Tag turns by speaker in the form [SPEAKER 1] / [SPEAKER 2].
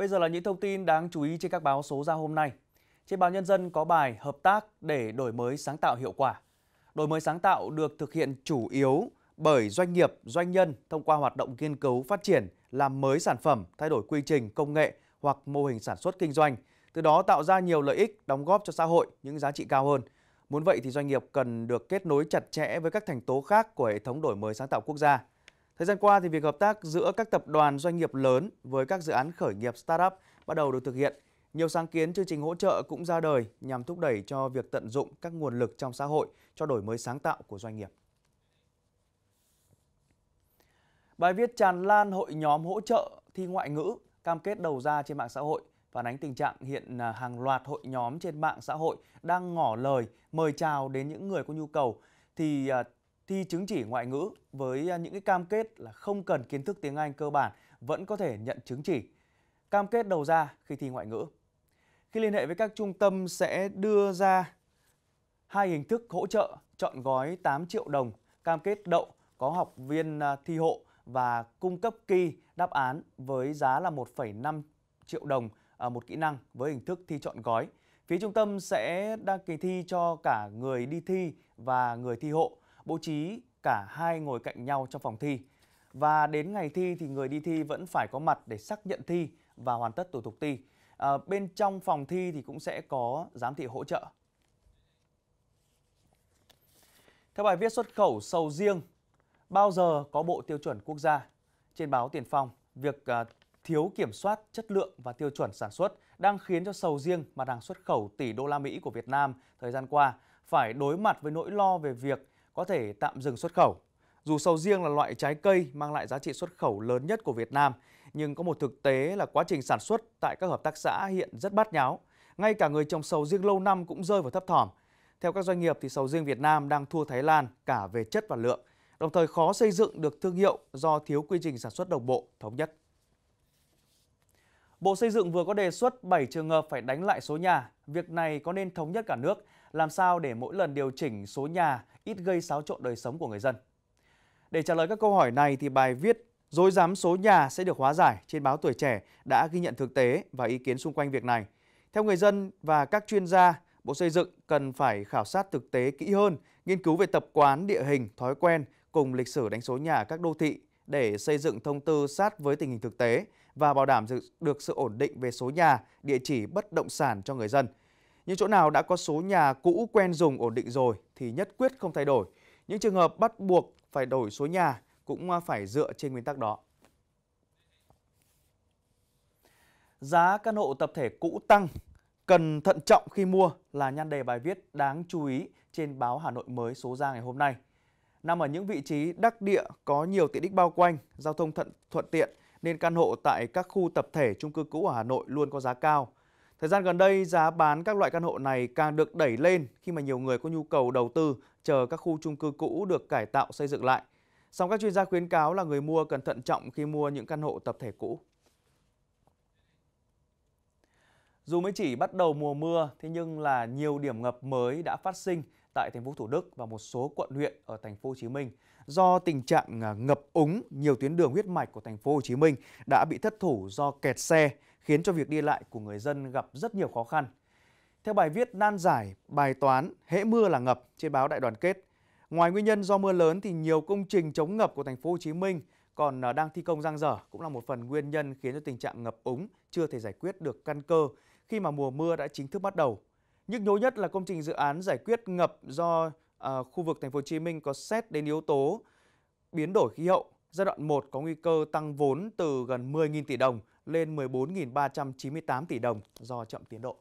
[SPEAKER 1] Bây giờ là những thông tin đáng chú ý trên các báo số ra hôm nay. Trên báo Nhân dân có bài Hợp tác để đổi mới sáng tạo hiệu quả. Đổi mới sáng tạo được thực hiện chủ yếu bởi doanh nghiệp, doanh nhân thông qua hoạt động nghiên cứu phát triển, làm mới sản phẩm, thay đổi quy trình, công nghệ hoặc mô hình sản xuất kinh doanh, từ đó tạo ra nhiều lợi ích đóng góp cho xã hội những giá trị cao hơn. Muốn vậy thì doanh nghiệp cần được kết nối chặt chẽ với các thành tố khác của hệ thống đổi mới sáng tạo quốc gia. Thời gian qua, thì việc hợp tác giữa các tập đoàn doanh nghiệp lớn với các dự án khởi nghiệp startup bắt đầu được thực hiện. Nhiều sáng kiến chương trình hỗ trợ cũng ra đời nhằm thúc đẩy cho việc tận dụng các nguồn lực trong xã hội cho đổi mới sáng tạo của doanh nghiệp. Bài viết tràn lan hội nhóm hỗ trợ thi ngoại ngữ cam kết đầu ra trên mạng xã hội phản ánh tình trạng hiện à, hàng loạt hội nhóm trên mạng xã hội đang ngỏ lời mời chào đến những người có nhu cầu thì à, thi chứng chỉ ngoại ngữ với à, những cái cam kết là không cần kiến thức tiếng Anh cơ bản vẫn có thể nhận chứng chỉ. Cam kết đầu ra khi thi ngoại ngữ. Khi liên hệ với các trung tâm sẽ đưa ra hai hình thức hỗ trợ chọn gói 8 triệu đồng cam kết đậu có học viên à, thi hộ và cung cấp kỳ đáp án với giá là 1,5 triệu đồng à, một kỹ năng với hình thức thi chọn gói. Phía trung tâm sẽ đăng kỳ thi cho cả người đi thi và người thi hộ bố trí cả hai ngồi cạnh nhau trong phòng thi. Và đến ngày thi thì người đi thi vẫn phải có mặt để xác nhận thi và hoàn tất thủ tục thi. À, bên trong phòng thi thì cũng sẽ có giám thị hỗ trợ. Theo bài viết xuất khẩu sầu riêng, bao giờ có bộ tiêu chuẩn quốc gia? Trên báo Tiền Phong, việc à, thiếu kiểm soát chất lượng và tiêu chuẩn sản xuất đang khiến cho sầu riêng mà đang xuất khẩu tỷ đô la Mỹ của Việt Nam thời gian qua phải đối mặt với nỗi lo về việc có thể tạm dừng xuất khẩu. Dù sầu riêng là loại trái cây mang lại giá trị xuất khẩu lớn nhất của Việt Nam, nhưng có một thực tế là quá trình sản xuất tại các hợp tác xã hiện rất bát nháo. Ngay cả người trồng sầu riêng lâu năm cũng rơi vào thấp thỏm. Theo các doanh nghiệp thì sầu riêng Việt Nam đang thua Thái Lan cả về chất và lượng, đồng thời khó xây dựng được thương hiệu do thiếu quy trình sản xuất đồng bộ, thống nhất. Bộ Xây dựng vừa có đề xuất 7 trường hợp phải đánh lại số nhà. Việc này có nên thống nhất cả nước? Làm sao để mỗi lần điều chỉnh số nhà ít gây xáo trộn đời sống của người dân. Để trả lời các câu hỏi này thì bài viết Dối giám số nhà sẽ được hóa giải trên báo Tuổi Trẻ đã ghi nhận thực tế và ý kiến xung quanh việc này. Theo người dân và các chuyên gia, Bộ Xây dựng cần phải khảo sát thực tế kỹ hơn, nghiên cứu về tập quán, địa hình, thói quen cùng lịch sử đánh số nhà các đô thị để xây dựng thông tư sát với tình hình thực tế và bảo đảm được sự ổn định về số nhà, địa chỉ bất động sản cho người dân – những chỗ nào đã có số nhà cũ quen dùng ổn định rồi thì nhất quyết không thay đổi. Những trường hợp bắt buộc phải đổi số nhà cũng phải dựa trên nguyên tắc đó. Giá căn hộ tập thể cũ tăng, cần thận trọng khi mua là nhan đề bài viết đáng chú ý trên báo Hà Nội mới số ra ngày hôm nay. Nằm ở những vị trí đắc địa có nhiều tiện ích bao quanh, giao thông thuận, tiện nên căn hộ tại các khu tập thể trung cư cũ ở Hà Nội luôn có giá cao. Thời gian gần đây, giá bán các loại căn hộ này càng được đẩy lên khi mà nhiều người có nhu cầu đầu tư chờ các khu chung cư cũ được cải tạo xây dựng lại. Song các chuyên gia khuyến cáo là người mua cần thận trọng khi mua những căn hộ tập thể cũ. Dù mới chỉ bắt đầu mùa mưa, thế nhưng là nhiều điểm ngập mới đã phát sinh tại thành phố Thủ Đức và một số quận huyện ở thành phố Hồ Chí Minh do tình trạng à, ngập úng nhiều tuyến đường huyết mạch của thành phố Hồ Chí Minh đã bị thất thủ do kẹt xe khiến cho việc đi lại của người dân gặp rất nhiều khó khăn. Theo bài viết nan giải bài toán hễ mưa là ngập trên báo Đại đoàn kết, ngoài nguyên nhân do mưa lớn thì nhiều công trình chống ngập của thành phố Hồ Chí Minh còn ờ, đang thi công giang dở cũng là một phần nguyên nhân khiến cho tình trạng ngập úng chưa thể giải quyết được căn cơ khi mà mùa mưa đã chính thức bắt đầu. Nhức nhối nhất là công trình dự án giải quyết ngập do à, khu vực thành phố Hồ Chí Minh có xét đến yếu tố biến đổi khí hậu. Giai đoạn 1 có nguy cơ tăng vốn từ gần 10.000 tỷ đồng lên 14.398 tỷ đồng do chậm tiến độ.